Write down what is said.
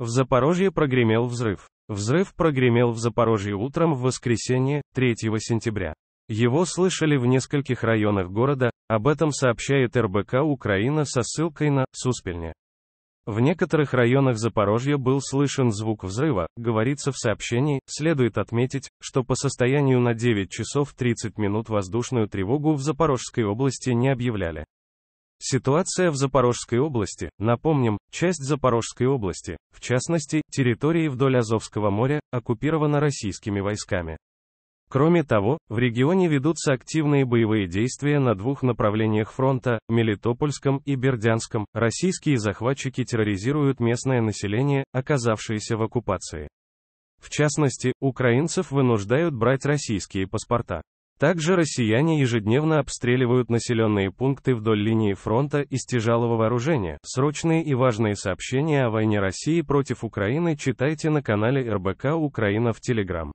В Запорожье прогремел взрыв. Взрыв прогремел в Запорожье утром в воскресенье, 3 сентября. Его слышали в нескольких районах города, об этом сообщает РБК Украина со ссылкой на «Суспильня». В некоторых районах Запорожья был слышен звук взрыва, говорится в сообщении, следует отметить, что по состоянию на 9 часов 30 минут воздушную тревогу в Запорожской области не объявляли. Ситуация в Запорожской области, напомним, часть Запорожской области, в частности, территории вдоль Азовского моря, оккупирована российскими войсками. Кроме того, в регионе ведутся активные боевые действия на двух направлениях фронта, Мелитопольском и Бердянском, российские захватчики терроризируют местное население, оказавшееся в оккупации. В частности, украинцев вынуждают брать российские паспорта. Также россияне ежедневно обстреливают населенные пункты вдоль линии фронта из тяжелого вооружения. Срочные и важные сообщения о войне России против Украины читайте на канале РБК Украина в Телеграм.